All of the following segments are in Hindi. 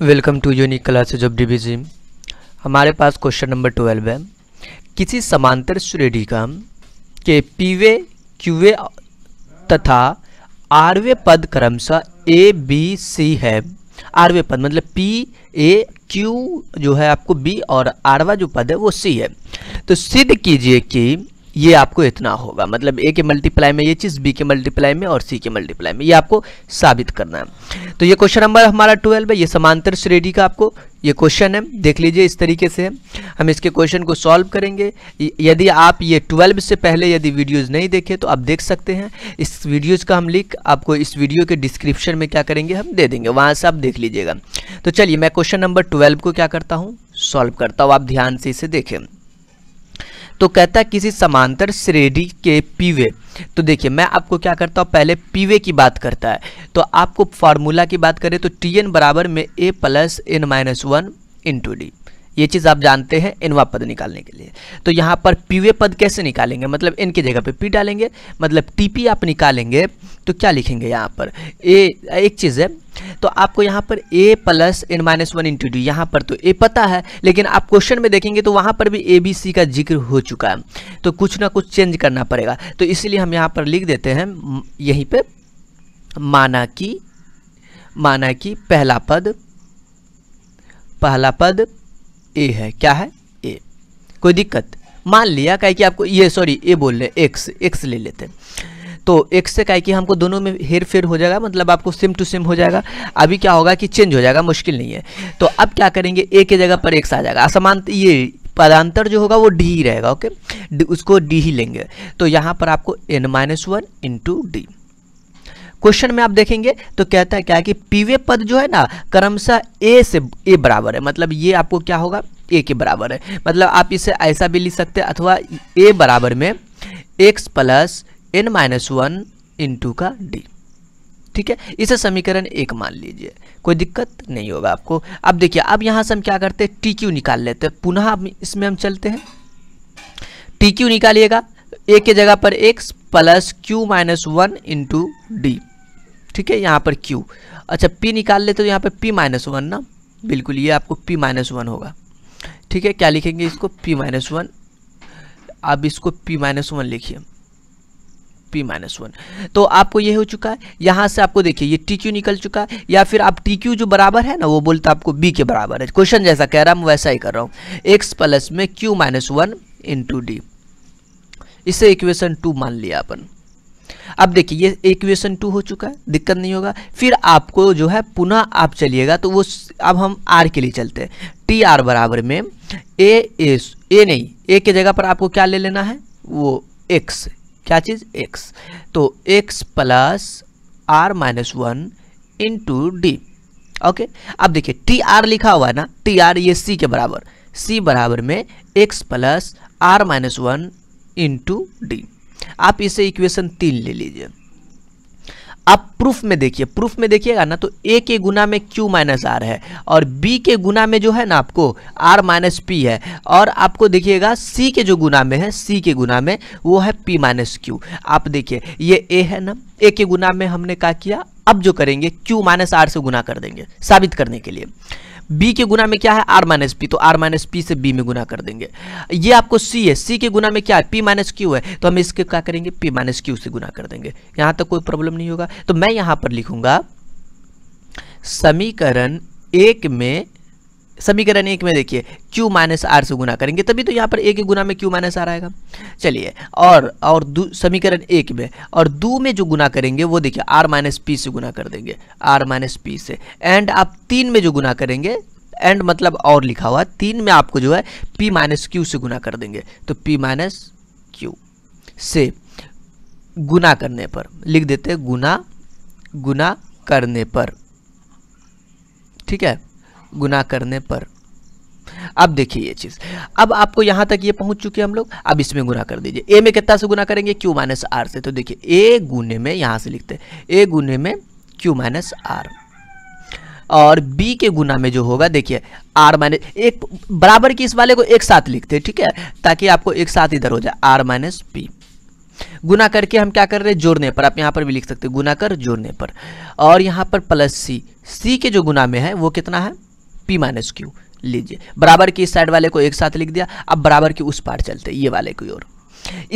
Welcome to unique classes of डिवीजी हमारे पास क्वेश्चन नंबर ट्वेल्व है किसी समांतर श्रेणी का के पीवे क्यूवे तथा आरवे पद क्रमशः ए बी सी है आरवे पद मतलब पी ए क्यू जो है आपको बी और आरवा जो पद है वो सी है तो सिद्ध कीजिए कि ये आपको इतना होगा मतलब ए के मल्टीप्लाई में ये चीज़ बी के मल्टीप्लाई में और सी के मल्टीप्लाई में ये आपको साबित करना है तो ये क्वेश्चन नंबर हमारा ट्वेल्व है ये समांतर श्रेणी का आपको ये क्वेश्चन है देख लीजिए इस तरीके से हम इसके क्वेश्चन को सॉल्व करेंगे यदि आप ये ट्वेल्व से पहले यदि वीडियोज़ नहीं देखे तो आप देख सकते हैं इस वीडियोज़ का हम लिंक आपको इस वीडियो के डिस्क्रिप्शन में क्या करेंगे हम दे देंगे वहाँ से आप देख लीजिएगा तो चलिए मैं क्वेश्चन नंबर ट्वेल्व को क्या करता हूँ सॉल्व करता हूँ आप ध्यान से इसे देखें तो कहता है किसी समांतर श्रेणी के पीवे तो देखिए मैं आपको क्या करता हूँ पहले पीवे की बात करता है तो आपको फार्मूला की बात करें तो टी एन बराबर में A plus N minus one into D ये चीज़ आप जानते हैं इनवा पद निकालने के लिए तो यहाँ पर पीवे पद कैसे निकालेंगे मतलब इन की जगह पे पी डालेंगे मतलब टीपी आप निकालेंगे तो क्या लिखेंगे यहाँ पर ए एक चीज़ है तो आपको यहाँ पर A plus N minus one into D यहाँ पर तो ए पता है लेकिन आप क्वेश्चन में देखेंगे तो वहाँ पर भी ए बी सी का जिक्र हो चुका है तो कुछ ना कुछ चेंज करना पड़ेगा तो इसलिए हम यहाँ पर लिख देते हैं यहीं पर माना कि माना कि पहला पद पहला पद ए है क्या है ए कोई दिक्कत मान लिया क्या कि आपको ये सॉरी ए बोल रहे एक्स एक्स ले लेते हैं तो एक्स से क्या कि हमको दोनों में हेर फेर हो जाएगा मतलब आपको सिम टू सिम हो जाएगा अभी क्या होगा कि चेंज हो जाएगा मुश्किल नहीं है तो अब क्या करेंगे ए के जगह पर एक आ जाएगा असमान ये पदांतर जो होगा वो डी ही रहेगा ओके उसको डी ही लेंगे तो यहाँ पर आपको N minus one into D question में आप देखेंगे तो कहता है क्या कि पीवे पद जो है ना क्रमशः ए से ए बराबर है मतलब ये आपको क्या होगा ए के बराबर है मतलब आप इसे ऐसा भी लिख सकते हैं अथवा ए बराबर में X plus N minus one into का डी ठीक है इसे समीकरण एक मान लीजिए कोई दिक्कत नहीं होगा आपको अब देखिए अब यहाँ से हम क्या करते हैं टी क्यू निकाल लेते हैं पुनः इसमें हम चलते हैं टी क्यू निकालिएगा ए के जगह पर X plus Q minus one into D ठीक है यहाँ पर क्यू अच्छा पी निकाल लेते हो तो यहाँ पर पी माइनस वन ना बिल्कुल ये आपको पी माइनस वन होगा ठीक है क्या लिखेंगे इसको पी माइनस वन अब इसको पी माइनस वन लिखिए पी माइनस वन तो आपको ये हो चुका है यहाँ से आपको देखिए ये टी क्यू निकल चुका है या फिर आप टी क्यू जो बराबर है ना वो बोलता आपको बी के बराबर है क्वेश्चन जैसा कह रहा हूँ वैसा ही कर रहा हूँ एक्स प्लस में Q minus one into D इसे इक्वेशन टू मान लिया अपन अब देखिए ये इक्वेशन टू हो चुका है दिक्कत नहीं होगा फिर आपको जो है पुनः आप चलिएगा तो वो अब हम आर के लिए चलते हैं टी आर बराबर में ए ए नहीं ए के जगह पर आपको क्या ले लेना है वो एक्स क्या चीज़ एक्स तो X plus R minus one into D okay अब देखिए टी आर लिखा हुआ है ना टी आर ये सी के बराबर सी बराबर में X plus R minus one into D आप इसे इक्वेशन तीन ले लीजिए आप प्रूफ में देखिए प्रूफ में देखिएगा ना तो ए के गुना में क्यू माइनस आर है और बी के गुना में जो है ना आपको आर माइनस पी है और आपको देखिएगा सी के जो गुना में है सी के गुना में वो है पी माइनस क्यू आप देखिए ये ए है ना ए के गुना में हमने क्या किया अब जो करेंगे क्यू माइनस आर से गुना कर देंगे साबित करने के लिए बी के गुना में क्या है आर माइनस पी तो आर माइनस पी से बी में गुना कर देंगे ये आपको सी है सी के गुना में क्या है पी माइनस क्यू है तो हम इसके क्या करेंगे पी माइनस क्यू से गुना कर देंगे यहां तक कोई प्रॉब्लम नहीं होगा तो मैं यहां पर लिखूंगा समीकरण एक में समीकरण एक में देखिए q माइनस आर से गुना करेंगे तभी तो यहाँ पर एक गुना में q माइनस आर आएगा चलिए और और समीकरण एक में और दो में जो गुना करेंगे वो देखिए r माइनस पी से गुना कर देंगे r माइनस पी से एंड आप तीन में जो गुना करेंगे एंड मतलब और लिखा हुआ तीन में आपको जो है p माइनस क्यू से गुना कर देंगे तो p माइनस क्यू से गुना करने पर लिख देते गुना गुना करने पर ठीक है गुना करने पर अब देखिए ये चीज़ अब आपको यहां तक ये पहुंच चुके हम लोग अब इसमें गुना कर दीजिए ए में कितना से गुना करेंगे क्यू माइनस आर से तो देखिए ए गुने में यहां से लिखते ए गुने में क्यू माइनस आर और b के गुना में जो होगा देखिए r माइनस एक बराबर की इस वाले को एक साथ लिखते हैं ठीक है ताकि आपको एक साथ इधर हो जाए r माइनस पी गुना करके हम क्या कर रहे हैं जोड़ने पर आप यहाँ पर भी लिख सकते हैं गुना कर जोड़ने पर और यहाँ पर प्लस सी सी के जो गुना में है वो कितना है P माइनस क्यू लीजिए बराबर की इस साइड वाले को एक साथ लिख दिया अब बराबर की उस पार चलते ये वाले की ओर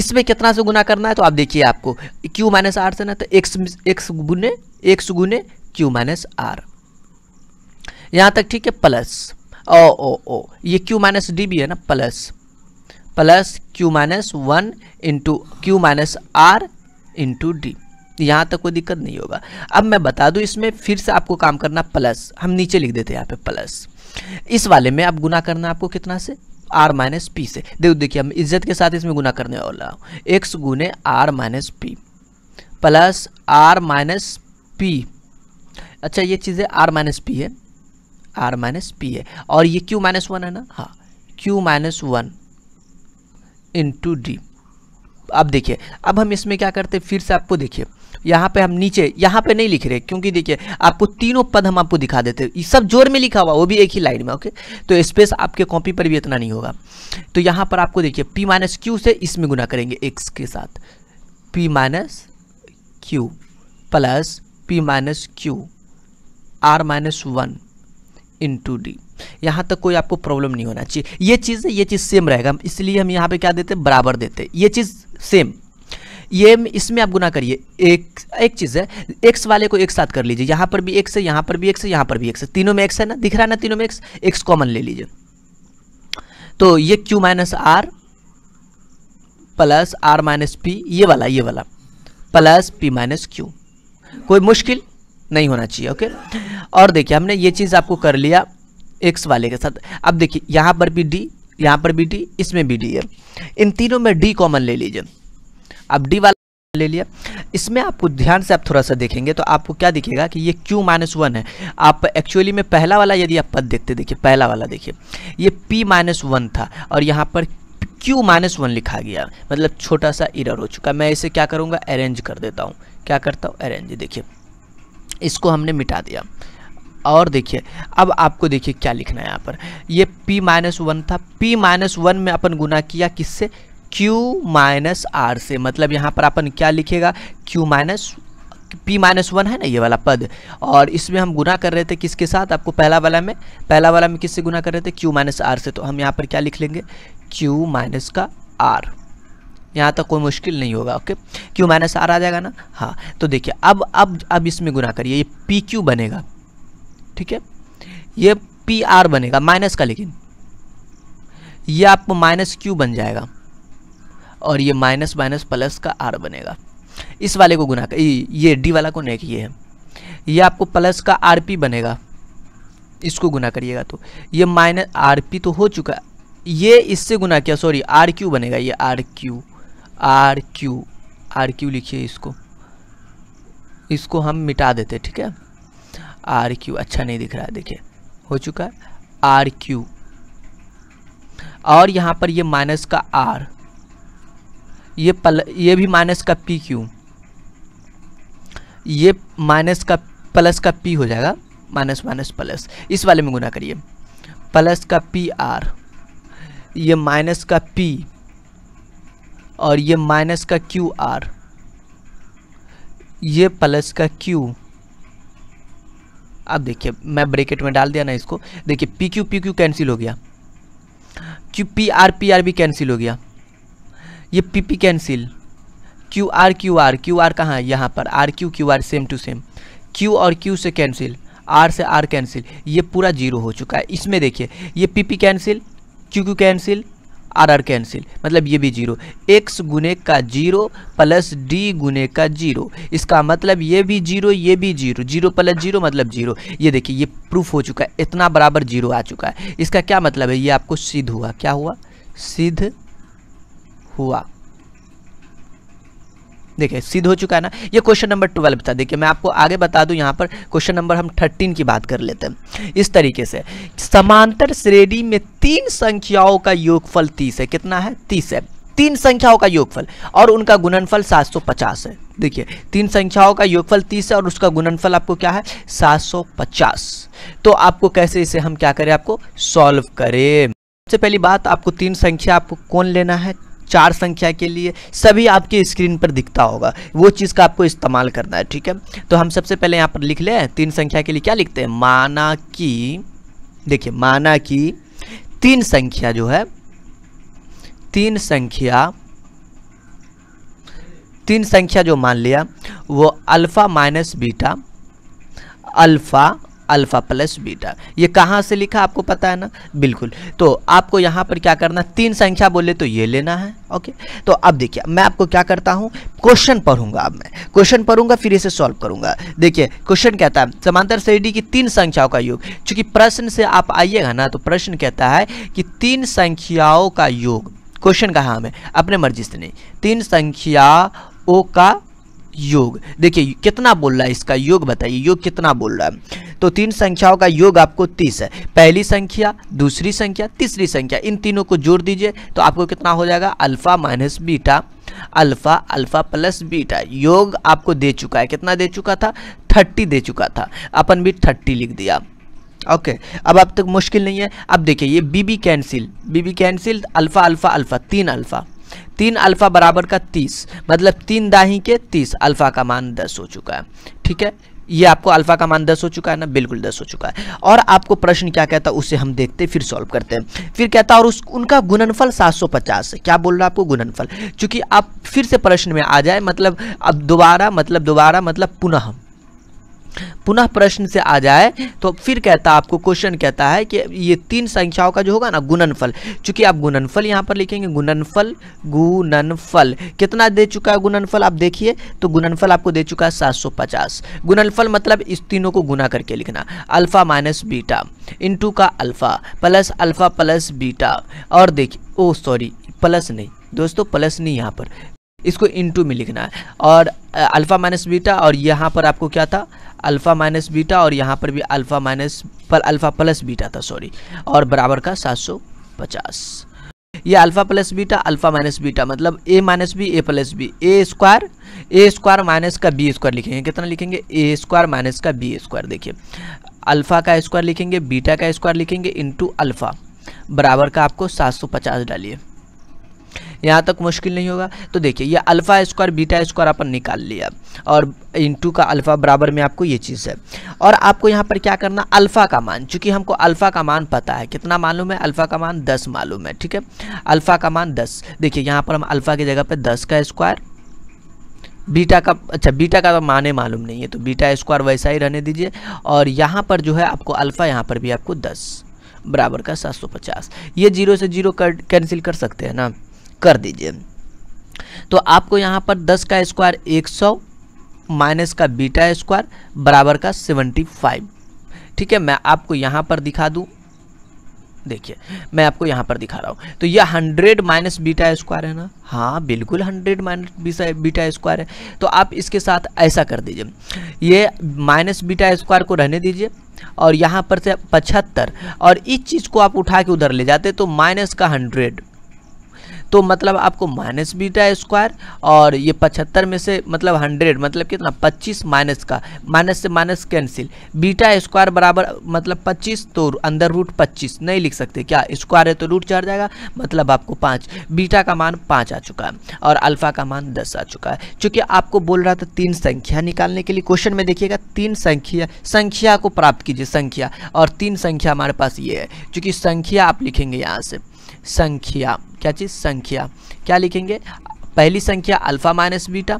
इसमें कितना से गुना करना है तो आप देखिए आपको क्यू माइनस आर से ना तो x x गुने एक्स गुने क्यू माइनस आर यहाँ तक ठीक है प्लस ओ ओ ओ ये क्यू माइनस डी भी है ना plus plus Q minus one into Q minus R into D तो यहाँ तक कोई दिक्कत नहीं होगा अब मैं बता दूँ इसमें फिर से आपको काम करना प्लस हम नीचे लिख देते हैं यहाँ पे प्लस इस वाले में अब गुना करना आपको कितना से आर माइनस पी से देखो देखिए हम इज्जत के साथ इसमें गुना करने वाला हूँ एक्स गुने R minus P plus R minus P अच्छा ये चीज़ें आर माइनस पी है आर माइनस पी है और ये क्यू माइनस वन है ना हाँ Q minus one into D अब देखिए अब हम इसमें क्या करते हैं फिर से आपको देखिए यहाँ पे हम नीचे यहाँ पे नहीं लिख रहे क्योंकि देखिए आपको तीनों पद हम आपको दिखा देते हैं सब जोर में लिखा हुआ वो भी एक ही लाइन में ओके तो स्पेस आपके कॉपी पर भी इतना नहीं होगा तो यहाँ पर आपको देखिए पी माइनस क्यू से इसमें गुना करेंगे एक्स के साथ P minus Q plus P minus Q R minus one into D यहाँ तक कोई आपको प्रॉब्लम नहीं होना चाहिए ये चीज़ ये चीज़ सेम रहेगा इसलिए हम यहाँ पे क्या देते बराबर देते ये चीज़ सेम ये इसमें आप गुना करिए एक एक चीज़ है एक्स वाले को एक साथ कर लीजिए यहाँ पर भी एक्स है यहाँ पर भी एक्स है यहाँ पर भी एक्स है तीनों में एक्स है ना दिख रहा है ना तीनों में एक्स एक्स कॉमन ले लीजिए तो ये Q minus R plus R minus P ये वाला ये वाला प्लस पी माइनस क्यू कोई मुश्किल नहीं होना चाहिए ओके और देखिए हमने ये चीज़ आपको कर लिया एक्स वाले के साथ अब देखिए यहाँ पर भी डी यहाँ पर भी डी इसमें भी डी है इन तीनों में डी कॉमन ले लीजिए अब डी वाला ले लिया इसमें आपको ध्यान से आप थोड़ा सा देखेंगे तो आपको क्या दिखेगा कि ये क्यू माइनस वन है आप एक्चुअली में पहला वाला यदि आप पद देखते देखिए पहला वाला देखिए ये पी माइनस वन था और यहाँ पर क्यू माइनस वन लिखा गया मतलब छोटा सा इरर हो चुका मैं इसे क्या करूँगा अरेंज कर देता हूँ क्या करता हूँ अरेंज देखिए इसको हमने मिटा दिया और देखिए अब आपको देखिए क्या लिखना है यहाँ पर ये p माइनस वन था p माइनस वन में अपन गुना किया किससे Q माइनस आर से मतलब यहाँ पर अपन क्या लिखेगा Q minus P minus one है ना ये वाला पद और इसमें हम गुना कर रहे थे किसके साथ आपको पहला वाला में पहला वाला में किससे गुना कर रहे थे क्यू माइनस आर से तो हम यहाँ पर क्या लिख लेंगे क्यू माइनस का आर यहाँ तक कोई मुश्किल नहीं होगा ओके क्यू माइनस आर आ जाएगा ना हाँ तो देखिए अब अब अब इसमें गुना करिए ये पी क्यू बनेगा ठीक है ये पी आर बनेगा माइनस का लेकिन ये आपको माइनस क्यू बन जाएगा और ये माइनस माइनस प्लस का आर बनेगा इस वाले को गुना कर ये डी वाला को नहीं किए है ये आपको प्लस का आर पी बनेगा इसको गुना करिएगा तो ये माइनस आर पी तो हो चुका ये इससे गुना किया सॉरी आर क्यू बनेगा ये R Q R Q R Q लिखिए इसको इसको हम मिटा देते ठीक है आर क्यू अच्छा नहीं दिख रहा है देखिए हो चुका है आर क्यू और यहाँ पर ये माइनस का आर ये पल ये भी माइनस का पी क्यू ये माइनस का प्लस का पी हो जाएगा माइनस माइनस प्लस इस वाले में गुना करिए प्लस का पी आर ये माइनस का पी और ये माइनस का क्यू आर ये प्लस का क्यू अब देखिए मैं ब्रेकेट में डाल दिया ना इसको देखिए P Q P Q cancel हो गया Q P R P R भी कैंसिल हो गया ये P P cancel Q R Q R Q R कहाँ है यहाँ पर R Q Q R same to same Q और क्यू से कैंसिल आर से आर कैंसिल ये पूरा जीरो हो चुका है इसमें देखिए ये P P cancel Q Q cancel R R cancel मतलब ये भी जीरो एक्स गुने का जीरो प्लस डी गुने का जीरो इसका मतलब ये भी जीरो ये भी जीरो जीरो प्लस जीरो मतलब जीरो ये देखिए ये प्रूफ हो चुका है इतना बराबर जीरो आ चुका है इसका क्या मतलब है ये आपको सिद्ध हुआ क्या हुआ सिद्ध हुआ देखिए सिद्ध हो चुका है ना ये क्वेश्चन नंबर ट्वेल्व था देखिए मैं आपको आगे बता दूं यहाँ पर क्वेश्चन नंबर हम थर्टीन की बात कर लेते हैं इस तरीके से समांतर श्रेणी में तीन संख्याओं का योगफल तीस है कितना है तीस है तीन संख्याओं का योगफल और उनका गुणनफल 750 है देखिए तीन संख्याओं का योगफल 30 है और उसका गुणनफल आपको क्या है 750 तो आपको कैसे इसे हम क्या करें आपको सॉल्व करें सबसे पहली बात आपको तीन संख्या आपको कौन लेना है चार संख्या के लिए सभी आपके स्क्रीन पर दिखता होगा वो चीज़ का आपको इस्तेमाल करना है ठीक है तो हम सबसे पहले यहाँ पर लिख लें तीन संख्या के लिए क्या लिखते हैं माना कि देखिए माना कि तीन संख्या जो है तीन संख्या तीन संख्या जो मान लिया वो alpha minus beta alpha alpha plus beta ये कहाँ से लिखा आपको पता है ना बिल्कुल तो आपको यहाँ पर क्या करना तीन संख्या बोले तो ये लेना है ओके तो अब देखिए मैं आपको क्या करता हूँ क्वेश्चन पढ़ूंगा अब मैं क्वेश्चन पढ़ूंगा फिर इसे सॉल्व करूंगा देखिए क्वेश्चन कहता है समांतर श्रेणी की तीन संख्याओं का योग चूंकि प्रश्न से आप आइएगा ना तो प्रश्न कहता है कि तीन संख्याओं का योग क्वेश्चन कहा हमें अपने मर्जी से नहीं तीन संख्याओं का योग देखिए कितना बोल रहा है इसका योग बताइए योग कितना बोल रहा है तो तीन संख्याओं का योग आपको तीस है पहली संख्या दूसरी संख्या तीसरी संख्या इन तीनों को जोड़ दीजिए तो आपको कितना हो जाएगा alpha minus beta alpha alpha plus beta योग आपको दे चुका है कितना दे चुका था थर्टी दे चुका था अपन भी थर्टी लिख दिया ओके okay, अब अब तक मुश्किल नहीं है अब देखिए ये B B cancel B B cancel alpha alpha alpha तीन अल्फा तीन अल्फ़ा बराबर का तीस मतलब तीन दाही के तीस अल्फ़ा का मान दस हो चुका है ठीक है ये आपको अल्फा का मान दस हो चुका है ना बिल्कुल दस हो चुका है और आपको प्रश्न क्या कहता है उसे हम देखते फिर सॉल्व करते हैं फिर कहता है और उस उनका गुणनफल 750 है क्या बोल रहा है आपको गुणनफल चूंकि आप फिर से प्रश्न में आ जाए मतलब अब दोबारा मतलब दोबारा मतलब पुनः पुनः प्रश्न से आ जाए तो फिर कहता आपको क्वेश्चन कहता है कि ये तीन संख्याओं का जो होगा ना गुणनफल चूंकि आप गुणनफल यहाँ पर लिखेंगे गुणनफल गुणनफल कितना दे चुका है गुणनफल आप देखिए तो गुणनफल आपको दे चुका है सात सौ पचास गुणनफल मतलब इस तीनों को गुना करके लिखना अल्फ़ा माइनस बीटा इंटू का alpha plus alpha plus beta और देखिए ओ सॉरी प्लस नहीं दोस्तों प्लस नहीं यहाँ पर इसको इंटू में लिखना है और अल्फ़ा माइनस बीटा और यहाँ पर आपको क्या था अल्फ़ा माइनस बीटा और यहाँ पर भी अल्फ़ा माइनस पर अल्फ़ा प्लस बीटा था सॉरी और बराबर का सात सौ पचास ये alpha plus beta alpha minus beta मतलब A minus B A plus B A square A square minus का बी स्क्वायर लिखेंगे कितना लिखेंगे ए स्क्वायर माइनस का बी स्क्वायर देखिए अल्फ़ा का स्क्वायर लिखेंगे बीटा का स्क्वायर लिखेंगे इंटू अल्फ़ा बराबर का आपको 750 डालिए यहाँ तक मुश्किल नहीं होगा तो देखिए ये अल्फ़ा स्क्वायर बीटा स्क्वायर अपन निकाल लिया और टू का अल्फ़ा बराबर में आपको ये चीज़ है और आपको यहाँ पर क्या करना अल्फ़ा का मान चूँकि हमको अल्फ़ा का मान पता है कितना मालूम है अल्फ़ा का मान दस मालूम है ठीक है अल्फ़ा का मान दस देखिए यहाँ पर हम अल्फ़ा की जगह पर दस का स्क्वायर बीटा का अच्छा बीटा का तो माने मालूम नहीं है तो बीटा स्क्वायर वैसा ही रहने दीजिए और यहाँ पर जो है आपको अल्फ़ा यहाँ पर भी आपको दस बराबर का सात सौ पचास ये जीरो से जीरो कैंसिल कर, कर सकते हैं ना कर दीजिए तो आपको यहाँ पर दस का स्क्वायर एक सौ माइनस का बीटा स्क्वायर बराबर का सेवेंटी फाइव ठीक है मैं आपको यहाँ पर दिखा दूँ देखिए मैं आपको यहाँ पर दिखा रहा हूँ तो यह हंड्रेड माइनस बीटा स्क्वायर है ना हाँ बिल्कुल हंड्रेड माइनस बीटा स्क्वायर है तो आप इसके साथ ऐसा कर दीजिए ये माइनस बीटा स्क्वायर को रहने दीजिए और यहाँ पर से पचहत्तर और इस चीज़ को आप उठा के उधर ले जाते तो माइनस का हंड्रेड तो मतलब आपको माइनस बीटा स्क्वायर और ये पचहत्तर में से मतलब हंड्रेड मतलब कितना पच्चीस माइनस का माइनस से माइनस कैंसिल बीटा स्क्वायर बराबर मतलब पच्चीस तो अंदर रूट पच्चीस नहीं लिख सकते क्या स्क्वायर है तो रूट चढ़ जाएगा मतलब आपको पाँच बीटा का मान पाँच आ चुका है और अल्फ़ा का मान दस आ चुका है चूँकि आपको बोल रहा था तीन संख्या निकालने के लिए क्वेश्चन में देखिएगा तीन संख्या संख्या को प्राप्त कीजिए संख्या और तीन संख्या हमारे पास ये है चूँकि संख्या आप लिखेंगे यहाँ से संख्या क्या चीज़ संख्या क्या लिखेंगे पहली संख्या अल्फ़ा माइनस बीटा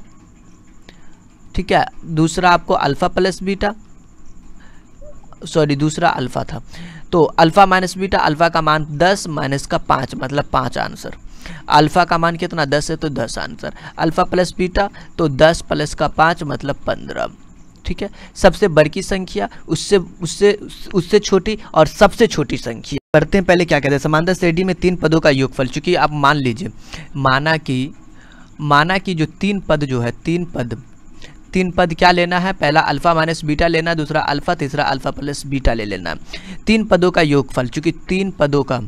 ठीक है दूसरा आपको अल्फ़ा प्लस बीटा सॉरी दूसरा अल्फ़ा था तो अल्फ़ा माइनस बीटा अल्फ़ा का मान दस माइनस का पाँच मतलब पाँच आंसर अल्फ़ा का मान कितना दस है तो दस आंसर अल्फ़ा प्लस बीटा तो दस प्लस का पाँच मतलब पंद्रह ठीक है सबसे बड़की संख्या उससे उससे उससे छोटी और सबसे छोटी संख्या करते हैं पहले क्या कहते हैं समांतर श्रेणी में तीन पदों का योगफल चूंकि आप मान लीजिए माना कि माना कि जो तीन पद जो है तीन पद तीन पद क्या लेना है पहला अल्फा माइनस बीटा लेना दूसरा अल्फा तीसरा अल्फा प्लस बीटा ले लेना तीन पदों का योगफल चूंकि तीन पदों का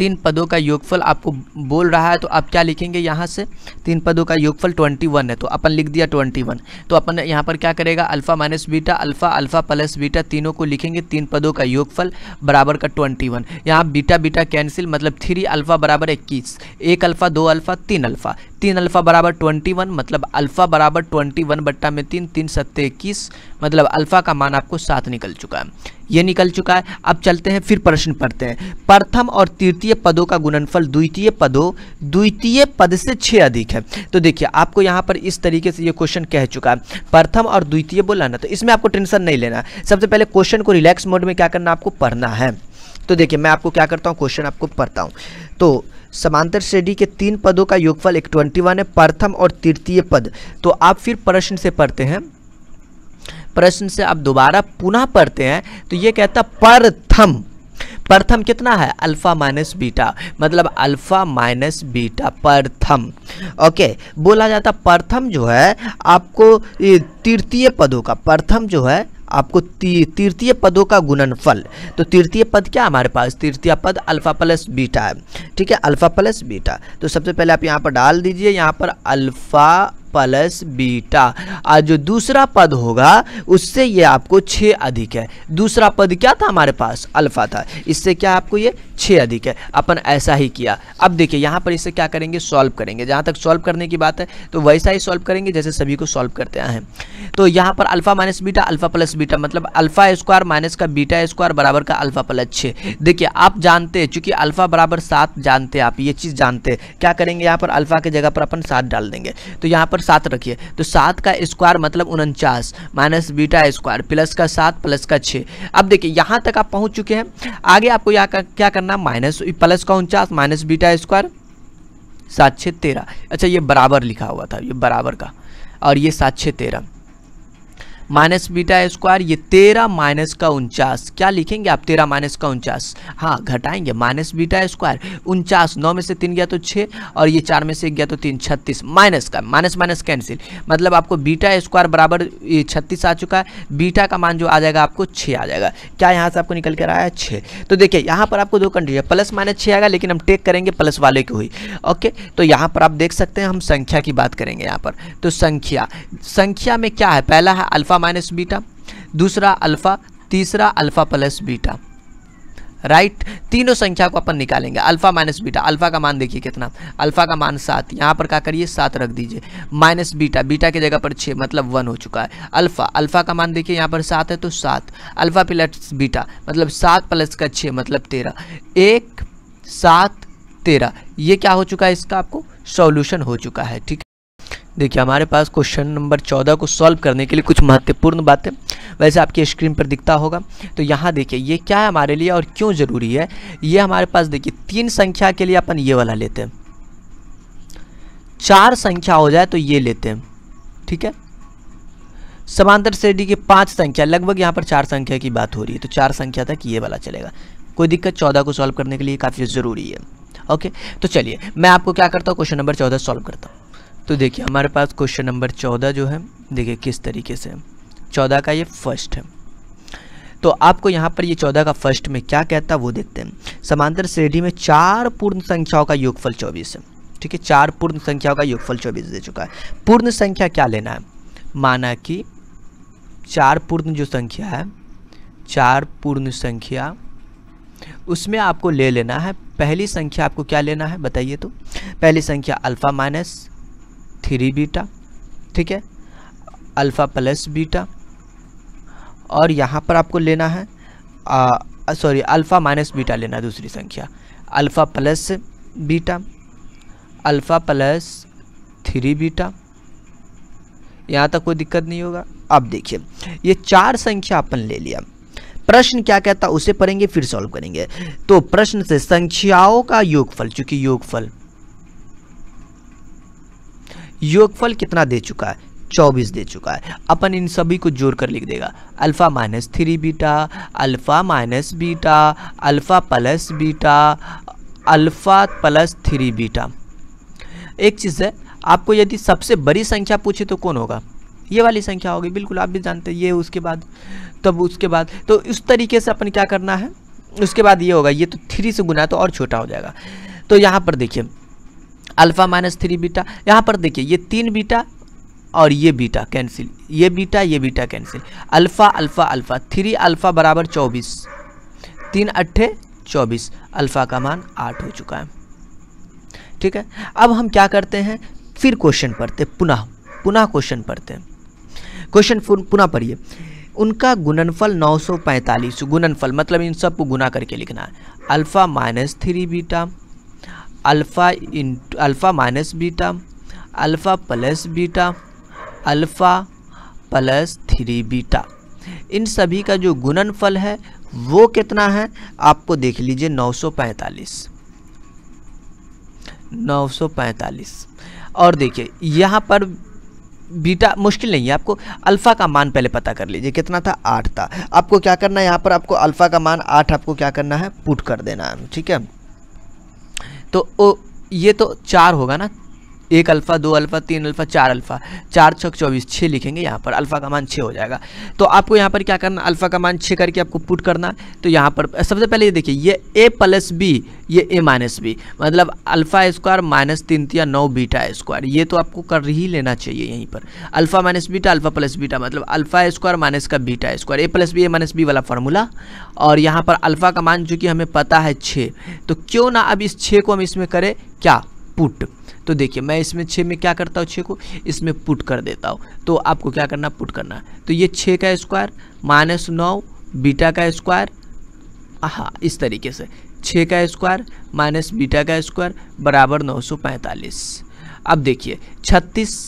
तीन पदों का योगफल आपको बोल रहा है तो आप क्या लिखेंगे यहाँ से तीन पदों का योगफल ट्वेंटी वन है तो अपन लिख दिया ट्वेंटी वन तो अपन यहाँ पर क्या करेगा alpha minus beta alpha alpha plus beta तीनों को लिखेंगे तीन पदों का योगफल बराबर का ट्वेंटी वन यहाँ बीटा बीटा कैंसिल मतलब थ्री अल्फ़ा बराबर इक्कीस एक अल्फ़ा दो अल्फ़ा तीन अल्फ़ा तीन अल्फ़ा बराबर ट्वेंटी वन मतलब अल्फ़ा बराबर ट्वेंटी वन बट्टा में तीन तीन सत्तर इक्कीस मतलब अल्फ़ा का मान आपको सात निकल चुका है ये निकल चुका है अब चलते हैं फिर प्रश्न पढ़ते हैं प्रथम और तृतीय पदों का गुणनफल द्वितीय पदों द्वितीय पद से छः अधिक है तो देखिए आपको यहाँ पर इस तरीके से ये क्वेश्चन कह चुका है प्रथम और द्वितीय बोला ना तो इसमें आपको टेंशन नहीं लेना सबसे पहले क्वेश्चन को रिलैक्स मोड में क्या करना आपको पढ़ना है तो देखिए मैं आपको क्या करता हूँ क्वेश्चन आपको पढ़ता हूँ तो समांतर श्रेणी के तीन पदों का योगफल एक ट्वेंटी वन है प्रथम और तृतीय पद तो आप फिर प्रश्न से पढ़ते हैं प्रश्न से आप दोबारा पुनः पढ़ते हैं तो ये कहता प्रथम प्रथम कितना है अल्फा माइनस बीटा मतलब अल्फा माइनस बीटा प्रथम ओके बोला जाता प्रथम जो है आपको तृतीय पदों का प्रथम जो है आपको तृतीय पदों का गुणनफल तो तृतीय पद क्या हमारे पास तृतीय पद अल्फ़ा प्लस बीटा है ठीक है अल्फ़ा प्लस बीटा तो सबसे पहले आप यहाँ पर डाल दीजिए यहाँ पर अल्फ़ा प्लस बीटा और जो दूसरा पद होगा उससे ये आपको छः अधिक है दूसरा पद क्या था हमारे पास अल्फा था इससे क्या आपको ये छः अधिक है अपन ऐसा ही किया अब देखिए यहाँ पर इसे क्या करेंगे सॉल्व करेंगे जहाँ तक सॉल्व करने की बात है तो वैसा ही सॉल्व करेंगे जैसे सभी को सॉल्व करते आए हैं तो यहाँ पर alpha minus beta alpha plus beta मतलब अल्फा स्क्वायर माइनस का बीटा स्क्वायर बराबर का अल्फा प्लस छः देखिए आप जानते हैं चूंकि अल्फा बराबर सात जानते हैं आप ये चीज़ जानते हैं क्या करेंगे यहाँ पर अल्फा की जगह पर अपन सात डाल देंगे तो यहाँ पर पर सात रखिए तो सात का स्क्वायर मतलब उनचास माइनस बीटा स्क्वायर प्लस का सात प्लस का छः अब देखिए यहाँ तक आप पहुँच चुके हैं आगे आपको यहाँ का क्या करना माइनस प्लस का उनचास माइनस बीटा स्क्वायर सात छः तेरह अच्छा ये बराबर लिखा हुआ था ये बराबर का और ये सात छः तेरह माइनस बीटा स्क्वायर ये तेरह माइनस का उनचास क्या लिखेंगे आप तेरह माइनस का उनचास हाँ घटाएंगे माइनस बीटा स्क्वायर उनचास नौ में से तीन गया तो छः और ये चार में से एक गया तो तीन छत्तीस माइनस का माइनस माइनस कैंसिल मतलब आपको बीटा स्क्वायर बराबर ये छत्तीस आ चुका है बीटा का मान जो आ जाएगा आपको छः आ जाएगा क्या यहाँ से आपको निकल कर आया छः तो देखिए यहाँ पर आपको दो कंडीशन प्लस माइनस छः आएगा लेकिन हम टेक करेंगे प्लस वाले की हुई ओके तो यहाँ पर आप देख सकते हैं हम संख्या की बात करेंगे यहाँ पर तो संख्या संख्या में क्या है पहला है अल्फा माइनस बीटा दूसरा अल्फ़ा तीसरा alpha plus beta right right? तीनों संख्या को अपन निकालेंगे अल्फा माइनस बीटा अल्फा का मान देखिए कितना अल्फा का मान सात यहाँ पर क्या करिए सात रख दीजिए माइनस बीटा बीटा की जगह पर छः मतलब वन हो चुका है अल्फा अल्फा का मान देखिए यहाँ पर सात है तो सात अल्फा प्लस बीटा मतलब सात प्लस का छः मतलब तेरह एक सात तेरह ये क्या हो चुका है इसका आपको सॉल्यूशन हो चुका है ठीक देखिए हमारे पास क्वेश्चन नंबर चौदह को सॉल्व करने के लिए कुछ महत्वपूर्ण बातें वैसे आपकी स्क्रीन पर दिखता होगा तो यहाँ देखिए ये क्या है हमारे लिए और क्यों ज़रूरी है ये हमारे पास देखिए तीन संख्या के लिए अपन ये वाला लेते हैं चार संख्या हो जाए तो ये लेते हैं ठीक है समांतर श्रेणी की पांच संख्या लगभग यहाँ पर चार संख्या की बात हो रही है तो चार संख्या तक ये वाला चलेगा कोई दिक्कत चौदह को सॉल्व करने के लिए काफ़ी ज़रूरी है ओके तो चलिए मैं आपको क्या करता हूँ क्वेश्चन नंबर चौदह सॉल्व करता हूँ तो देखिए हमारे पास क्वेश्चन नंबर चौदह जो है देखिए किस तरीके से चौदह का ये फर्स्ट है तो आपको यहाँ पर ये चौदह का फर्स्ट में क्या कहता है वो देखते हैं समांतर श्रेणी में चार पूर्ण संख्याओं का योगफल चौबीस है ठीक है चार पूर्ण संख्याओं का योगफल चौबीस दे चुका है पूर्ण संख्या क्या लेना है माना कि चार पूर्ण जो संख्या है चार पूर्ण संख्या उसमें आपको ले लेना है पहली संख्या आपको क्या लेना है बताइए तो पहली संख्या अल्फ़ा माइनस थ्री बीटा ठीक है अल्फ़ा प्लस बीटा और यहाँ पर आपको लेना है सॉरी अल्फ़ा माइनस बीटा लेना है दूसरी संख्या alpha plus beta alpha plus three beta यहाँ तक कोई दिक्कत नहीं होगा अब देखिए ये चार संख्या अपन ले लिया प्रश्न क्या कहता उसे पढ़ेंगे फिर सॉल्व करेंगे तो प्रश्न से संख्याओं का योगफल चूंकि योगफल योगफल कितना दे चुका है चौबीस दे चुका है अपन इन सभी को जोड़ कर लिख देगा alpha minus three beta alpha minus beta alpha plus beta alpha plus three beta एक चीज़ है आपको यदि सबसे बड़ी संख्या पूछे तो कौन होगा ये वाली संख्या होगी बिल्कुल आप भी जानते हैं ये उसके बाद तब उसके बाद तो उस तरीके से अपन क्या करना है उसके बाद ये होगा ये तो थ्री से गुना तो और छोटा हो जाएगा तो यहाँ पर देखिए अल्फ़ा माइनस थ्री बीटा यहाँ पर देखिए ये तीन बीटा और ये बीटा कैंसिल ये बीटा ये beta cancel alpha alpha alpha three alpha बराबर चौबीस तीन अट्ठे चौबीस अल्फ़ा का मान आठ हो चुका है ठीक है अब हम क्या करते हैं फिर क्वेश्चन पढ़ते पुनः पुनः क्वेश्चन पढ़ते हैं क्वेश्चन पुनः पढ़िए उनका गुणनफल 945 गुणनफल मतलब इन सब को गुना करके लिखना है alpha minus three beta alpha इन alpha minus beta alpha plus beta alpha plus three beta इन सभी का जो गुणनफल है वो कितना है आपको देख लीजिए 945 945 और देखिए यहाँ पर बीटा मुश्किल नहीं है आपको अल्फ़ा का मान पहले पता कर लीजिए कितना था आठ था आपको क्या करना है यहाँ पर आपको अल्फ़ा का मान आठ आपको क्या करना है पुट कर देना है ठीक है तो ओ ये तो चार होगा ना एक अल्फ़ा दो अल्फ़ा तीन अल्फ़ा चार अल्फ़ा चार छः चौबीस छः लिखेंगे यहाँ पर अल्फ़ा का मान छः हो जाएगा तो आपको यहाँ पर क्या करना अल्फ़ा का मान छः करके आपको पुट करना तो यहाँ पर सबसे पहले ये देखिए ये ए प्लस बी ये ए माइनस बी मतलब अल्फ़ा स्क्वायर माइनस तीन या नौ बीटा स्क्वायर ये तो आपको कर ही लेना चाहिए यहीं पर alpha minus beta alpha plus beta मतलब अल्फ़ा स्क्वायर माइनस का beta square A plus B A minus B वाला फार्मूला और यहाँ पर अल्फ़ा का मान जो कि हमें पता है छः तो क्यों ना अब इस छः को हम इसमें करें क्या पुट तो देखिए मैं इसमें छः में क्या करता हूँ छः को इसमें पुट कर देता हूँ तो आपको क्या करना पुट करना तो ये छः का स्क्वायर माइनस नौ बीटा का स्क्वायर हाँ इस तरीके से छः का स्क्वायर माइनस बीटा का स्क्वायर बराबर नौ सौ पैंतालीस अब देखिए छत्तीस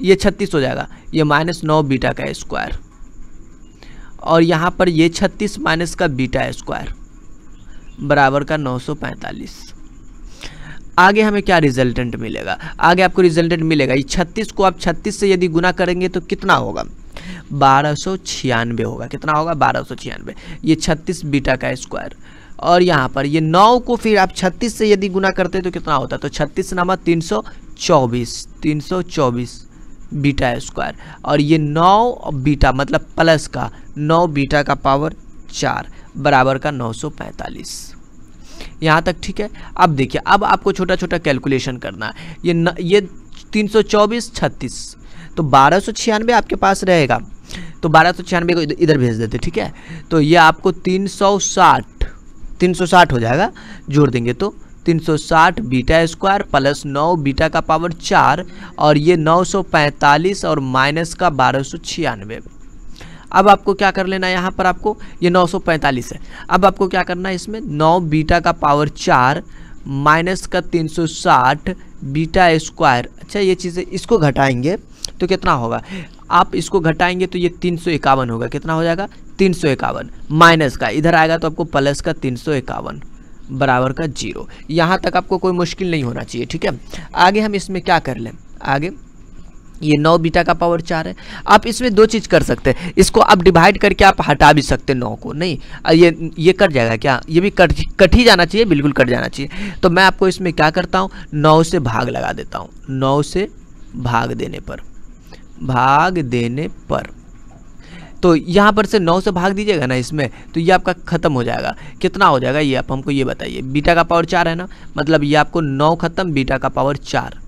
ये छत्तीस हो जाएगा ये माइनस नौ बीटा का स्क्वायर और यहाँ पर ये छत्तीस माइनस का बीटा स्क्वायर बराबर का नौ सौ पैंतालीस आगे हमें क्या रिजल्टेंट मिलेगा आगे आपको रिजल्टेंट मिलेगा ये छत्तीस को आप छत्तीस से यदि गुना करेंगे तो कितना होगा बारह सौ छियानवे होगा कितना होगा बारह सौ छियानवे ये छत्तीस बीटा का स्क्वायर और यहाँ पर ये नौ को फिर आप छत्तीस से यदि गुना करते तो कितना होता तो छत्तीस नामा तीन सौ चौबीस तीन सौ चौबीस बीटा स्क्वायर और ये नौ बीटा मतलब प्लस का नौ बीटा का पावर चार बराबर का नौ सौ पैंतालीस यहाँ तक ठीक है अब देखिए अब आपको छोटा छोटा कैलकुलेशन करना है ये न, ये तीन सौ चौबीस छत्तीस तो बारह सौ छियानवे आपके पास रहेगा तो बारह सौ छियानवे को इधर भेज देते ठीक है तो ये आपको तीन सौ साठ तीन सौ साठ हो जाएगा जोड़ देंगे तो तीन सौ साठ बीटा स्क्वायर प्लस नौ बीटा का पावर चार और ये नौ सौ पैंतालीस और माइनस का बारह सौ छियानवे अब आपको क्या कर लेना है यहाँ पर आपको ये 945 है अब आपको क्या करना है इसमें 9 बीटा का पावर चार माइनस का 360 बीटा स्क्वायर अच्छा ये चीज़ें इसको घटाएंगे तो कितना होगा आप इसको घटाएंगे तो ये तीन होगा कितना हो जाएगा तीन माइनस का इधर आएगा तो आपको प्लस का तीन बराबर का जीरो यहाँ तक आपको कोई मुश्किल नहीं होना चाहिए ठीक है आगे हम इसमें क्या कर लें आगे ये नौ बीटा का पावर चार है आप इसमें दो चीज़ कर सकते हैं इसको आप डिवाइड करके आप हटा भी सकते नौ को नहीं ये ये कट जाएगा क्या ये भी कट कट ही जाना चाहिए बिल्कुल कट जाना चाहिए तो मैं आपको इसमें क्या करता हूँ नौ से भाग लगा देता हूँ नौ से भाग देने पर भाग देने पर तो यहाँ पर से नौ से भाग दीजिएगा ना इसमें तो ये आपका ख़त्म हो जाएगा कितना हो जाएगा ये आप हमको ये बताइए बीटा का पावर चार है ना मतलब ये आपको नौ ख़त्म बीटा का पावर चार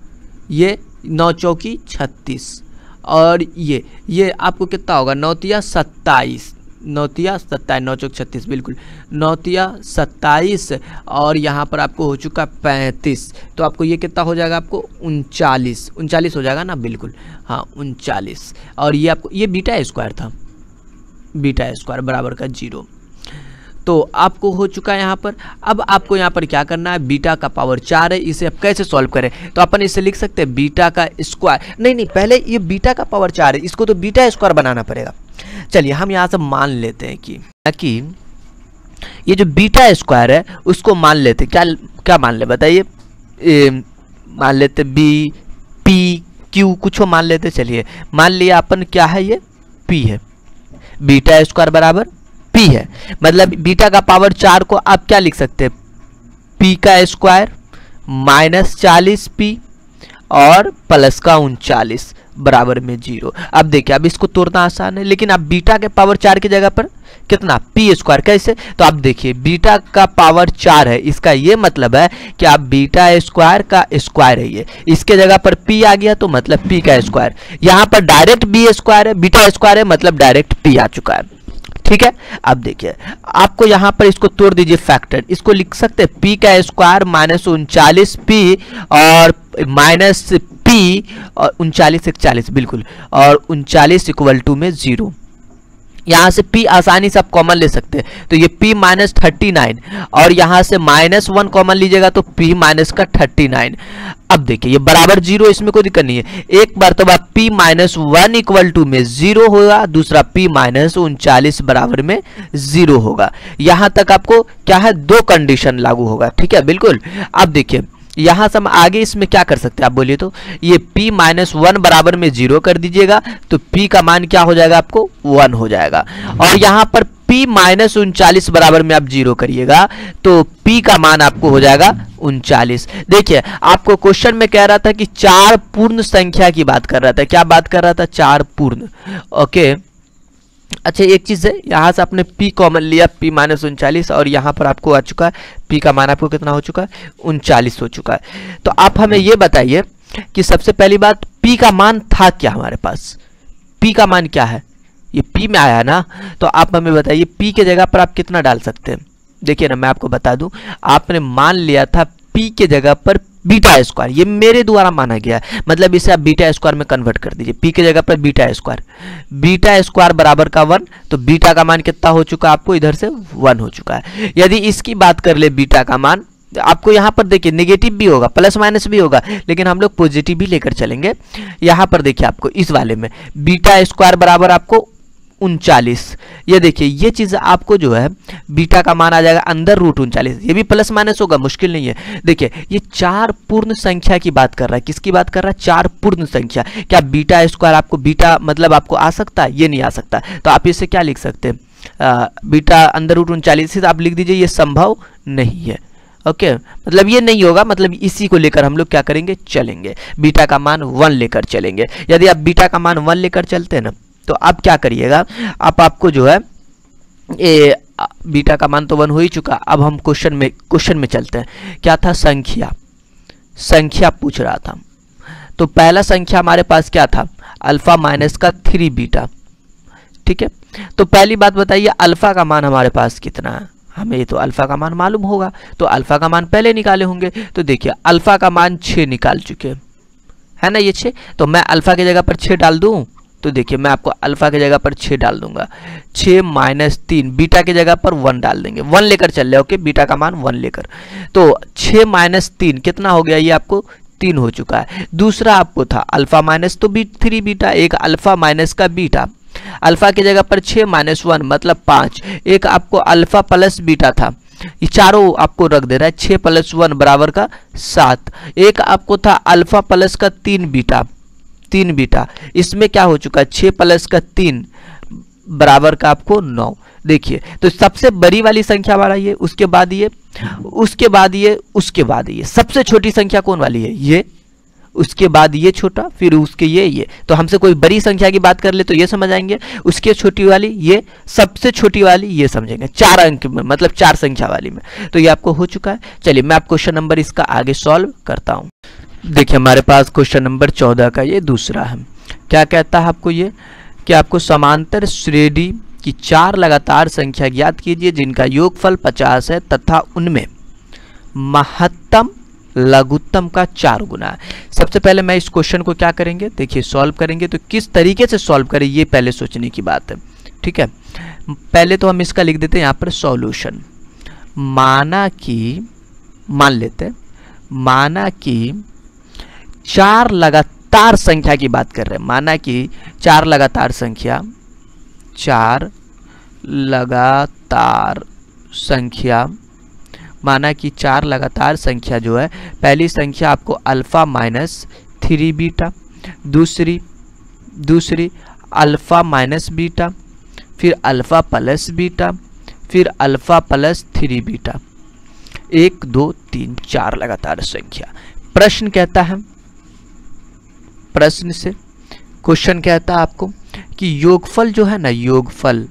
ये नौ चौकी छत्तीस और ये ये आपको कितना होगा नौतिया सत्ताईस नौतिया सत्ताईस नौ चौक छत्तीस बिल्कुल नौतिया सत्ताईस और यहाँ पर आपको हो चुका पैंतीस तो आपको ये कितना हो जाएगा आपको उनचालीस उनचालीस हो जाएगा ना बिल्कुल हाँ उनचालीस और ये आपको ये बीटा स्क्वायर था बीटा स्क्वायर बराबर का जीरो तो आपको हो चुका है यहाँ पर अब आपको यहाँ पर क्या करना है बीटा का पावर चार है इसे आप कैसे सॉल्व करें तो अपन इसे लिख सकते हैं बीटा का स्क्वायर नहीं नहीं पहले ये बीटा का पावर चार है इसको तो बीटा स्क्वायर बनाना पड़ेगा चलिए हम यहाँ से मान लेते हैं कि ताकि ये जो बीटा स्क्वायर है उसको मान लेते क्या क्या मान ले बताइए मान लेते बी पी क्यू कुछ मान लेते चलिए मान लिया अपन क्या है ये पी है बीटा स्क्वायर बराबर पी है मतलब बीटा का पावर चार को आप क्या लिख सकते हैं पी का स्क्वायर माइनस चालीस पी और प्लस का उनचालीस बराबर में जीरो अब देखिए अब इसको तोड़ना आसान है लेकिन आप बीटा के पावर चार की जगह पर कितना पी स्क्वायर कैसे तो आप देखिए बीटा का पावर चार है इसका ये मतलब है कि आप बीटा स्क्वायर का स्क्वायर है ये इसके जगह पर पी आ गया तो मतलब पी का स्क्वायर यहाँ पर डायरेक्ट बी स्क्वायर है बीटा स्क्वायर है मतलब डायरेक्ट पी आ चुका है ठीक है अब देखिए आपको यहां पर इसको तोड़ दीजिए फैक्टर इसको लिख सकते हैं पी का स्क्वायर माइनस उनचालीस पी और माइनस पी और उनचालीस एक चालीस बिल्कुल और उनचालीस इक्वल टू में जीरो यहाँ से पी आसानी से आप कॉमन ले सकते हैं तो ये पी माइनस थर्टी नाइन और यहाँ से माइनस वन कॉमन लीजिएगा तो पी माइनस का थर्टी नाइन अब देखिए ये बराबर जीरो इसमें कोई दिक्कत नहीं है एक बार P minus one equal to में जीरो होगा दूसरा पी माइनस उनचालीस बराबर में जीरो होगा यहाँ तक आपको क्या है दो कंडीशन लागू होगा ठीक है बिल्कुल अब देखिए यहाँ से हम आगे इसमें क्या कर सकते हैं आप बोलिए तो ये p माइनस वन बराबर में जीरो कर दीजिएगा तो p का मान क्या हो जाएगा आपको वन हो जाएगा और यहाँ पर p माइनस उनचालीस बराबर में आप जीरो करिएगा तो p का मान आपको हो जाएगा उनचालीस देखिए आपको क्वेश्चन में कह रहा था कि चार पूर्ण संख्या की बात कर रहा था क्या बात कर रहा था चार पूर्ण ओके okay. अच्छा एक चीज़ है यहाँ से आपने पी कॉमन लिया पी माइनस उनचालीस और यहाँ पर आपको आ चुका है पी का मान आपको कितना हो चुका है उनचालीस हो चुका है तो आप हमें ये बताइए कि सबसे पहली बात पी का मान था क्या हमारे पास पी का मान क्या है ये पी में आया ना तो आप हमें बताइए पी के जगह पर आप कितना डाल सकते हैं देखिए ना मैं आपको बता दूं आपने मान लिया था पी के जगह पर बीटा स्क्वायर ये मेरे द्वारा माना गया है मतलब इसे आप बीटा स्क्वायर में कन्वर्ट कर दीजिए पी के जगह पर बीटा स्क्वायर बीटा स्क्वायर बराबर का वन तो बीटा का मान कितना हो चुका है आपको इधर से वन हो चुका है यदि इसकी बात कर ले बीटा का मान तो आपको यहाँ पर देखिए नेगेटिव भी होगा प्लस माइनस भी होगा लेकिन हम लोग पॉजिटिव भी लेकर चलेंगे यहाँ पर देखिए आपको इस वाले में बीटा स्क्वायर बराबर आपको उनचालीस ये देखिए ये चीज़ आपको जो है बीटा का मान आ जाएगा अंदर रूट उनचालीस ये भी प्लस माइनस होगा मुश्किल नहीं है देखिए ये चार पूर्ण संख्या की बात कर रहा है किसकी बात कर रहा है चार पूर्ण संख्या क्या बीटा स्क्वायर आपको बीटा मतलब आपको आ सकता है ये नहीं आ सकता तो आप इसे क्या लिख सकते हैं बीटा अंदर रूट उनचालीस आप लिख दीजिए ये संभव नहीं है ओके okay, मतलब ये नहीं होगा मतलब इसी को लेकर हम लोग क्या करेंगे चलेंगे बीटा का मान वन लेकर चलेंगे यदि आप बीटा का मान वन लेकर चलते हैं ना तो आप क्या करिएगा आप आपको जो है ए, बीटा का मान तो वन हो ही चुका अब हम क्वेश्चन में क्वेश्चन में चलते हैं क्या था संख्या संख्या पूछ रहा था तो पहला संख्या हमारे पास क्या था अल्फा माइनस का थ्री बीटा ठीक है तो पहली बात बताइए अल्फा का मान हमारे पास कितना है हमें तो अल्फा का मान मालूम होगा तो अल्फा का मान पहले निकाले होंगे तो देखिए अल्फा का मान छ निकाल चुके हैं है ना ये छे तो मैं अल्फा की जगह पर छ डाल दू तो देखिए मैं आपको अल्फा के जगह पर छः डाल दूंगा छः माइनस तीन बीटा के जगह पर वन डाल देंगे वन लेकर चल रहे ओके बीटा का मान वन लेकर तो छः माइनस तीन कितना हो गया ये आपको तीन हो चुका है दूसरा आपको था अल्फा माइनस तो बी थ्री बीटा एक अल्फा माइनस का बीटा अल्फा की जगह पर छः माइनस वन मतलब पाँच एक आपको अल्फा प्लस बीटा था ये चारों आपको रख दे रहा है छः प्लस वन बराबर का सात एक आपको था अल्फा प्लस का तीन बीटा तीन बीटा इसमें क्या हो चुका है छः प्लस का तीन बराबर का आपको नौ देखिए तो सबसे बड़ी वाली संख्या वाला ये उसके बाद ये उसके बाद ये उसके बाद ये सबसे छोटी संख्या कौन वाली है ये उसके बाद ये छोटा फिर उसके ये ये तो हमसे कोई बड़ी संख्या की बात कर ले तो ये समझ आएंगे उसके छोटी वाली ये सबसे छोटी वाली ये समझेंगे चार अंक में मतलब चार संख्या वाली में तो ये आपको हो चुका है चलिए मैं आप क्वेश्चन नंबर इसका आगे सॉल्व करता हूँ देखिए हमारे पास क्वेश्चन नंबर चौदह का ये दूसरा है क्या कहता है आपको ये कि आपको समांतर श्रेणी की चार लगातार संख्या ज्ञात कीजिए जिनका योगफल पचास है तथा उनमें महत्तम लघुत्तम का चार गुना सबसे पहले मैं इस क्वेश्चन को क्या करेंगे देखिए सॉल्व करेंगे तो किस तरीके से सॉल्व करें ये पहले सोचने की बात है ठीक है पहले तो हम इसका लिख देते हैं यहाँ पर सॉल्यूशन माना कि मान लेते माना कि चार लगातार संख्या की बात कर रहे हैं माना कि चार लगातार संख्या चार लगातार संख्या माना कि चार लगातार संख्या जो है पहली संख्या आपको अल्फ़ा माइनस थ्री बीटा दूसरी दूसरी अल्फ़ा माइनस बीटा फिर अल्फ़ा प्लस बीटा फिर अल्फ़ा प्लस थ्री बीटा एक दो तीन चार लगातार संख्या प्रश्न कहता है प्रश्न से क्वेश्चन कहता है आपको कि योगफल जो है ना योगफल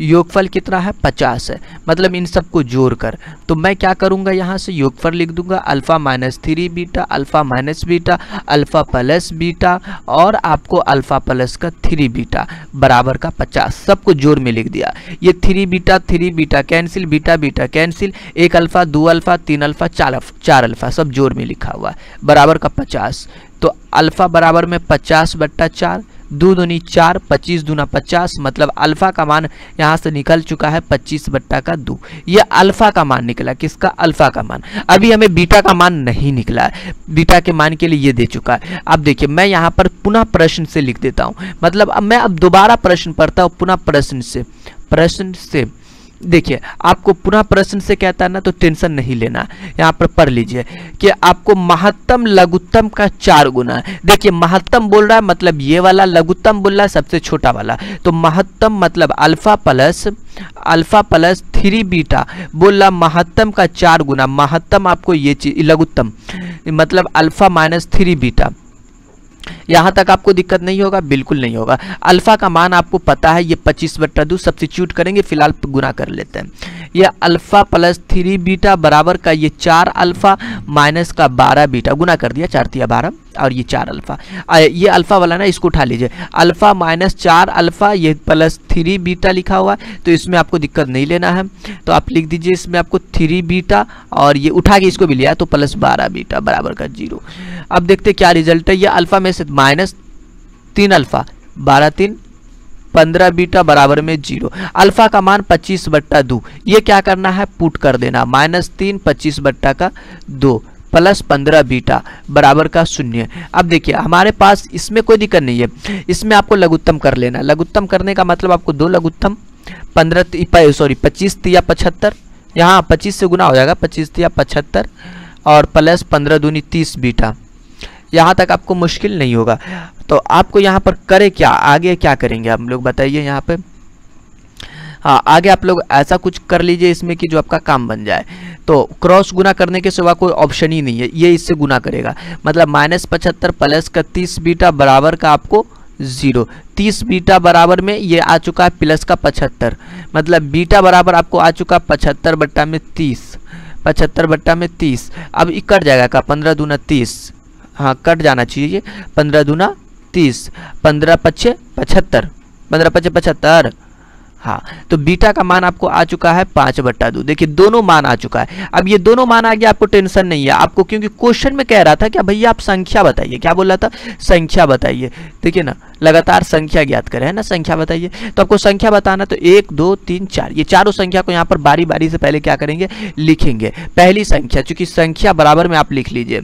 योगफल कितना है पचास है मतलब इन सबको जोड़ कर तो मैं क्या करूँगा यहाँ से योगफल लिख दूंगा alpha minus three beta alpha minus beta alpha plus beta और आपको अल्फ़ा प्लस का थ्री बीटा बराबर का पचास सबको जोड़ में लिख दिया ये three beta three beta cancel beta beta cancel एक अल्फ़ा दो अल्फ़ा तीन अल्फ़ा चार चार अल्फ़ा सब जोड़ में लिखा हुआ बराबर का पचास तो अल्फ़ा बराबर में पचास बट्टा चार दो दूनी चार पच्चीस दूना पचास मतलब अल्फ़ा का मान यहाँ से निकल चुका है पच्चीस बट्टा का दो ये अल्फ़ा का मान निकला किसका अल्फ़ा का मान अभी हमें बीटा का मान नहीं निकला बीटा के मान के लिए ये दे चुका है अब देखिए मैं यहाँ पर पुनः प्रश्न से लिख देता हूँ मतलब अब मैं अब दोबारा प्रश्न पढ़ता हूँ पुनः प्रश्न से प्रश्न से देखिए आपको पुनः प्रश्न से कहता है ना तो टेंशन नहीं लेना यहाँ पर पढ़ लीजिए कि आपको महत्तम लघुत्तम का चार गुना देखिए महत्तम बोल रहा है मतलब ये वाला लघुत्तम बोल रहा है सबसे छोटा वाला तो महत्तम मतलब alpha plus alpha plus three beta बोल रहा महत्तम का चार गुना महत्तम आपको ये चीज लघुत्तम मतलब अल्फा माइनस थ्री बीटा यहाँ तक आपको दिक्कत नहीं होगा बिल्कुल नहीं होगा अल्फ़ा का मान आपको पता है ये पच्चीस बटा दो सब्सिट्यूट करेंगे फिलहाल गुना कर लेते हैं यह अल्फ़ा प्लस थ्री बीटा बराबर का ये चार अल्फ़ा माइनस का बारह बीटा गुना कर दिया चार तिया बारह और ये चार अल्फ़ा ये अल्फ़ा वाला ना इसको उठा लीजिए अल्फ़ा माइनस चार अल्फ़ा ये प्लस थ्री बीटा लिखा हुआ है तो इसमें आपको दिक्कत नहीं लेना है तो आप लिख दीजिए इसमें आपको थ्री बीटा और ये उठा के इसको भी लिया तो प्लस बारह बीटा बराबर का जीरो अब देखते क्या रिजल्ट है ये अल्फ़ा में से माइनस तीन अल्फ़ा बारह तीन पंद्रह बीटा बराबर में जीरो अल्फा का मान पच्चीस बट्टा दो ये क्या करना है पुट कर देना माइनस तीन पच्चीस बट्टा का दो प्लस पंद्रह बीटा बराबर का शून्य अब देखिए हमारे पास इसमें कोई दिक्कत नहीं है इसमें आपको लघुत्तम कर लेना लघुत्तम करने का मतलब आपको दो लघुत्तम पंद्रह सॉरी पच्चीस या पचहत्तर यहाँ पच्चीस से गुना हो जाएगा पच्चीस या पचहत्तर और प्लस पंद्रह दूनी तीस बीटा यहाँ तक आपको मुश्किल नहीं होगा तो आपको यहाँ पर करें क्या आगे क्या करेंगे आप लोग बताइए यहाँ पर हाँ आगे आप लोग ऐसा कुछ कर लीजिए इसमें कि जो आपका काम बन जाए तो क्रॉस गुना करने के सिवा कोई ऑप्शन ही नहीं है ये इससे गुना करेगा मतलब माइनस पचहत्तर प्लस का तीस बीटा बराबर का आपको जीरो तीस बीटा बराबर में ये आ चुका है प्लस का पचहत्तर मतलब बीटा बराबर आपको आ चुका है पचहत्तर बट्टा में तीस पचहत्तर बट्टा में तीस अब इकट जाएगा का पंद्रह दूना तीस हाँ कट जाना चाहिए पंद्रह दूना तीस पंद्रह पच्चे पचहत्तर पंद्रह पच्चे पचहत्तर हाँ तो बीटा का मान आपको आ चुका है पाँच बट्टा दो देखिए दोनों मान आ चुका है अब ये दोनों मान आ गया आपको टेंशन नहीं है आपको क्योंकि क्वेश्चन में कह रहा था कि भैया आप संख्या बताइए क्या बोल रहा था संख्या बताइए देखिए ना लगातार संख्या ज्ञात करें है ना संख्या बताइए तो आपको संख्या बताना तो एक दो तीन चार ये चारों संख्या को यहाँ पर बारी बारी से पहले क्या करेंगे लिखेंगे पहली संख्या चूंकि संख्या बराबर में आप लिख लीजिए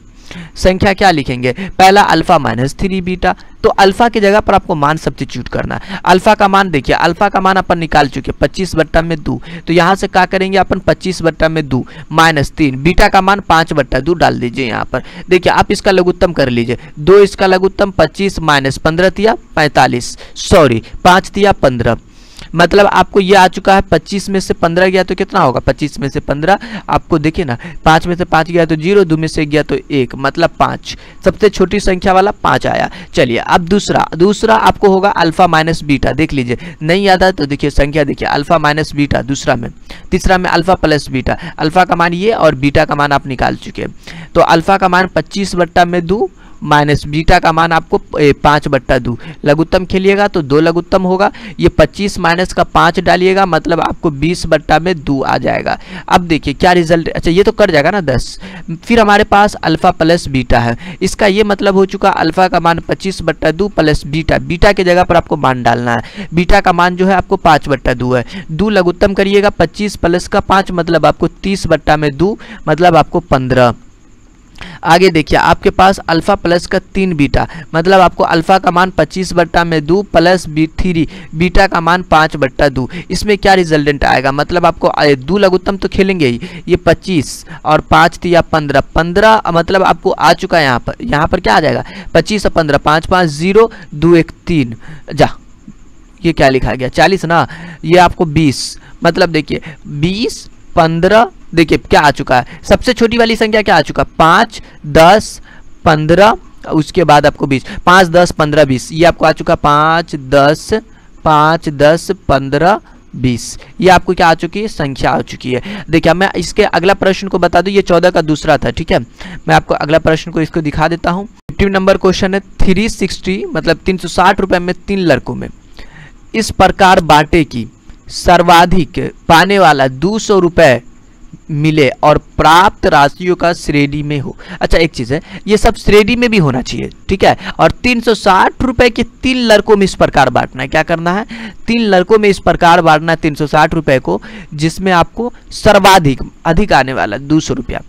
संख्या क्या लिखेंगे पहला अल्फा माइनस थ्री बीटा तो अल्फा की जगह पर आपको मान सब्सिट्यूट करना है अल्फा का मान देखिए अल्फा का मान अपन निकाल चुके पच्चीस बट्टा में दो तो यहाँ से क्या करेंगे अपन पच्चीस बट्टा में दो माइनस तीन बीटा का मान पाँच बट्टा दो डाल दीजिए यहाँ पर देखिए आप इसका लघुत्तम कर लीजिए दो इसका लघुत्तम पच्चीस माइनस पंद्रह दिया पैंतालीस सॉरी पाँच दिया पंद्रह मतलब आपको ये आ चुका है पच्चीस में से पंद्रह गया तो कितना होगा पच्चीस में से पंद्रह आपको देखिए ना पाँच में से पाँच गया तो जीरो दो में से गया तो एक मतलब पाँच सबसे छोटी संख्या वाला पाँच आया चलिए अब दूसरा दूसरा आपको होगा अल्फा माइनस बीटा देख लीजिए नहीं याद आता तो देखिए संख्या देखिए अल्फा माइनस बीटा दूसरा में तीसरा में अल्फा प्लस बीटा अल्फा का मान ये और बीटा का मान आप निकाल चुके हैं तो अल्फा का मान पच्चीस बट्टा में दो माइनस बीटा का मान आपको पाँच बट्टा दो लघुत्तम खेलिएगा तो दो लघुत्तम होगा ये पच्चीस माइनस का पाँच डालिएगा मतलब आपको बीस बट्टा में दो आ जाएगा अब देखिए क्या रिजल्ट अच्छा ये तो कर जाएगा ना दस फिर हमारे पास अल्फ़ा प्लस बीटा है इसका ये मतलब हो चुका अल्फ़ा का मान पच्चीस बट्टा दो प्लस बीटा बीटा के जगह पर आपको मान डालना है बीटा का मान जो है आपको पाँच बट्टा दो है दो लघुत्तम करिएगा पच्चीस प्लस का पाँच मतलब आपको तीस बट्टा में दो मतलब आपको पंद्रह आगे देखिए आपके पास अल्फ़ा प्लस का तीन बीटा मतलब आपको अल्फ़ा का मान पच्चीस बट्टा में दो प्लस बी थ्री बीटा का मान पाँच बट्टा दो इसमें क्या रिजल्टेंट आएगा मतलब आपको दो लघुत्तम तो खेलेंगे ही ये पच्चीस और पाँच थी तो या पंद्रह पंद्रह मतलब आपको आ चुका है यहाँ पर यहाँ पर क्या आ जाएगा पच्चीस और पंद्रह पाँच पाँच जीरो दो एक तीन जा ये क्या लिखा गया चालीस ना ये आपको बीस मतलब देखिए बीस पंद्रह देखिए क्या आ चुका है सबसे छोटी वाली संख्या क्या आ चुका है पाँच दस पंद्रह उसके बाद आपको बीस पाँच दस पंद्रह बीस ये आपको आ चुका पाँच दस पाँच दस पंद्रह बीस ये आपको क्या आ चुकी है संख्या आ चुकी है देखिए मैं इसके अगला प्रश्न को बता दूं ये चौदह का दूसरा था ठीक है मैं आपको अगला प्रश्न को इसको दिखा देता हूँ फिफ्टी नंबर क्वेश्चन है थ्री सिक्सटी मतलब तीन सौ साठ रुपये में तीन लड़कों में इस प्रकार बांटे की सर्वाधिक पाने वाला दो सौ रुपये मिले और प्राप्त राशियों का श्रेणी में हो अच्छा एक चीज़ है ये सब श्रेणी में भी होना चाहिए ठीक है और तीन सौ साठ रुपये के तीन लड़कों में इस प्रकार बांटना है क्या करना है तीन लड़कों में इस प्रकार बांटना है तीन सौ साठ को जिसमें आपको सर्वाधिक अधिक आने वाला दो सौ रुपया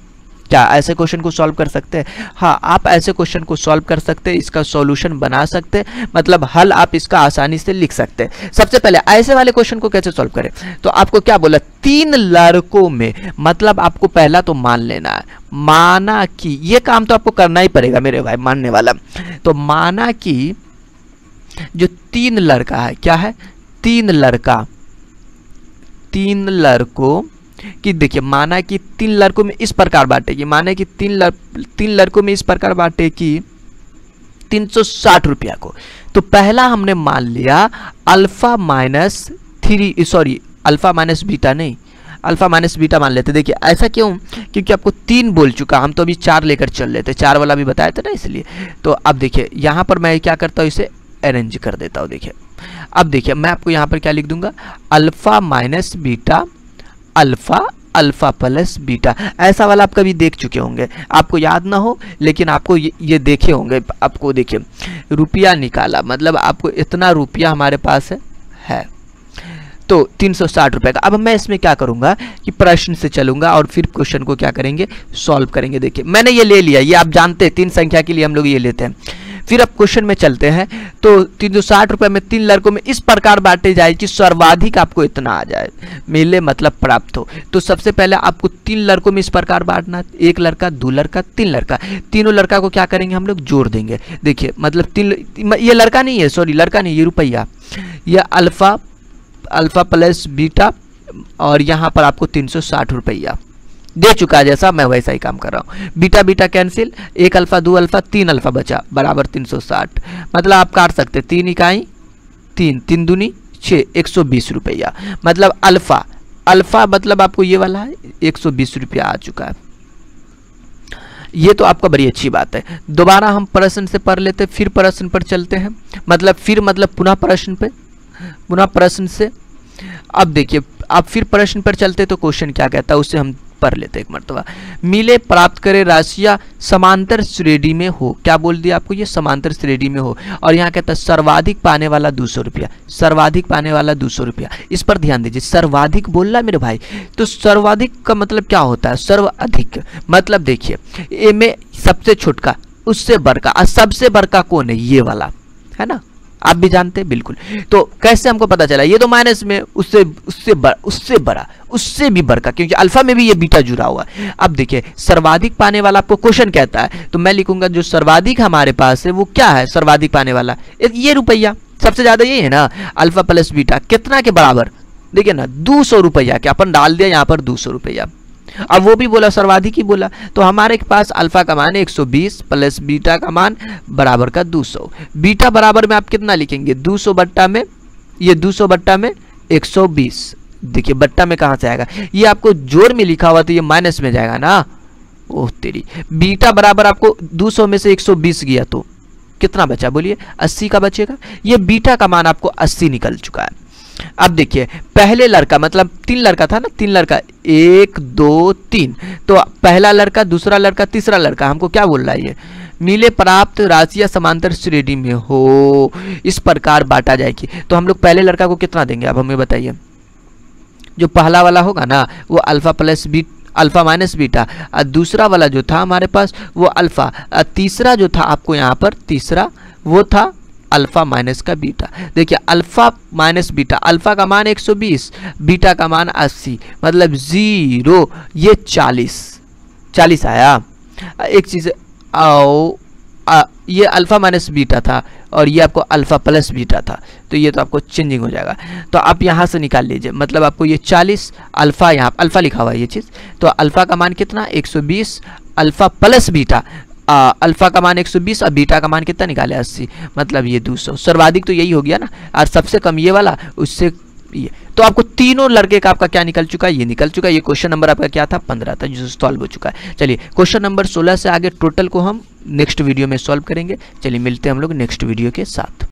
क्या ऐसे क्वेश्चन को सॉल्व कर सकते हैं हाँ आप ऐसे क्वेश्चन को सॉल्व कर सकते हैं इसका सॉल्यूशन बना सकते हैं मतलब हल आप इसका आसानी से लिख सकते हैं सबसे पहले ऐसे वाले क्वेश्चन को कैसे सॉल्व करें तो आपको क्या बोला तीन लड़कों में मतलब आपको पहला तो मान लेना है माना कि ये काम तो आपको करना ही पड़ेगा मेरे भाई मानने वाला तो माना कि जो तीन लड़का है क्या है तीन लड़का तीन लड़कों कि देखिए माना कि तीन लड़कों में इस प्रकार बांटे कि माना कि तीन लड़ तीन लड़कों में इस प्रकार बांटे कि तीन रुपया को तो पहला हमने मान लिया alpha minus three sorry alpha minus beta नहीं अल्फा माइनस बीटा मान लेते देखिए ऐसा क्यों क्योंकि आपको तीन बोल चुका हम तो अभी चार लेकर चल लेते चार वाला भी बताया था ना इसलिए तो अब देखिए यहाँ पर मैं क्या करता हूँ इसे अरेंज कर देता हूँ देखिए अब देखिए मैं आपको यहाँ पर क्या लिख दूंगा alpha minus beta alpha alpha plus beta ऐसा वाला आप कभी देख चुके होंगे आपको याद ना हो लेकिन आपको ये, ये देखे होंगे आपको देखिए रुपया निकाला मतलब आपको इतना रुपया हमारे पास है, है। तो तीन सौ साठ रुपये का अब मैं इसमें क्या करूँगा कि प्रश्न से चलूंगा और फिर क्वेश्चन को क्या करेंगे सॉल्व करेंगे देखिए मैंने ये ले लिया ये आप जानते हैं तीन संख्या के लिए हम लोग ये लेते हैं फिर अब क्वेश्चन में चलते हैं तो तीन सौ साठ रुपये में तीन लड़कों में इस प्रकार बांटे जाए कि सर्वाधिक आपको इतना आ जाए मिले मतलब प्राप्त हो तो सबसे पहले आपको तीन लड़कों में इस प्रकार बांटना एक लड़का दो लड़का तीन लड़का तीनों लड़का को क्या करेंगे हम लोग जोड़ देंगे देखिए मतलब तीन ये लड़का नहीं है सॉरी लड़का नहीं ये रुपया यह अल्फ़ा अल्फ़ा प्लस बीटा और यहाँ पर आपको तीन सौ साठ रुपया दे चुका है जैसा मैं वैसा ही काम कर रहा हूँ बीटा बीटा कैंसिल एक अल्फा दो अल्फा तीन अल्फा बचा बराबर 360 मतलब आप काट सकते तीन इकाई तीन तीन दूनी छः एक सौ बीस रुपया मतलब अल्फा अल्फा मतलब आपको ये वाला है एक सौ बीस रुपया आ चुका है ये तो आपका बड़ी अच्छी बात है दोबारा हम प्रश्न से पढ़ लेते फिर प्रश्न पर चलते हैं मतलब फिर मतलब पुनः प्रश्न पर पुनः प्रश्न से अब देखिए आप फिर प्रश्न पर चलते तो क्वेश्चन क्या कहता है उससे हम पढ़ लेते हैं एक मरतबा मिले प्राप्त करे राशियाँ समांतर श्रेणी में हो क्या बोल दिया आपको ये समांतर श्रेणी में हो और यहाँ कहता है सर्वाधिक पाने वाला दो सौ रुपया सर्वाधिक पाने वाला दो सौ रुपया इस पर ध्यान दीजिए सर्वाधिक बोल रहा मेरे भाई तो सर्वाधिक का मतलब क्या होता है सर्वाधिक मतलब देखिए ए में सबसे छुटका उससे बड़का और सबसे बड़का कौन है ये वाला है ना आप भी जानते हैं बिल्कुल तो कैसे हमको पता चला ये तो माइनस में उससे उससे बर, उससे बड़ा उससे भी बड़का क्योंकि अल्फा में भी ये बीटा जुड़ा हुआ है अब देखिए सर्वाधिक पाने वाला आपको क्वेश्चन कहता है तो मैं लिखूंगा जो सर्वाधिक हमारे पास है वो क्या है सर्वाधिक पाने वाला ये रुपया सबसे ज्यादा ये है ना अल्फा प्लस बीटा कितना के बराबर देखिए ना दो सौ रुपया क्या अपन डाल दिया यहाँ पर दो सौ रुपया अब वो भी बोला सर्वाधिक ही बोला तो हमारे पास अल्फा का मान 120 प्लस बीटा का मान बराबर का 200 बीटा बराबर में आप कितना लिखेंगे 200 बट्टा में ये 200 बट्टा में 120 देखिए बट्टा में कहाँ से आएगा ये आपको जोर में लिखा हुआ तो ये माइनस में जाएगा ना ओह तेरी बीटा बराबर आपको दो में से एक गया तो कितना बचा बोलिए अस्सी का बचेगा ये बीटा का मान आपको अस्सी निकल चुका है अब देखिए पहले लड़का मतलब तीन लड़का था ना तीन लड़का एक दो तीन तो पहला लड़का दूसरा लड़का तीसरा लड़का हमको क्या बोल रहा है ये नीले प्राप्त या समांतर श्रेणी में हो इस प्रकार बांटा जाएगी तो हम लोग पहले लड़का को कितना देंगे अब हमें बताइए जो पहला वाला होगा ना वो alpha plus B alpha minus beta और दूसरा वाला जो था हमारे पास वो अल्फ़ा तीसरा जो था आपको यहाँ पर तीसरा वो था अल्फ़ा माइनस का बीटा देखिए अल्फ़ा माइनस बीटा अल्फ़ा का मान 120 बीटा का मान 80 मतलब ज़ीरो ये 40 40 आया एक चीज़ आओ आ, ये अल्फ़ा माइनस बीटा था और ये आपको अल्फ़ा प्लस बीटा था तो ये तो आपको चेंजिंग हो जाएगा तो आप यहाँ से निकाल लीजिए मतलब आपको ये 40 अल्फ़ा यहाँ अल्फ़ा लिखा हुआ है ये चीज़ तो अल्फ़ा का मान कितना 120 अल्फ़ा प्लस बीटा अल्फ़ा का मान 120 और बीटा का मान कितना निकाले 80 मतलब ये 200 सर्वाधिक तो यही हो गया ना और सबसे कम ये वाला उससे ये तो आपको तीनों लड़के का आपका क्या निकल चुका है ये निकल चुका है ये क्वेश्चन नंबर आपका क्या था पंद्रह था जो सॉल्व हो चुका है चलिए क्वेश्चन नंबर सोलह से आगे टोटल को हम नेक्स्ट वीडियो में सॉल्व करेंगे चलिए मिलते हैं हम लोग नेक्स्ट वीडियो के साथ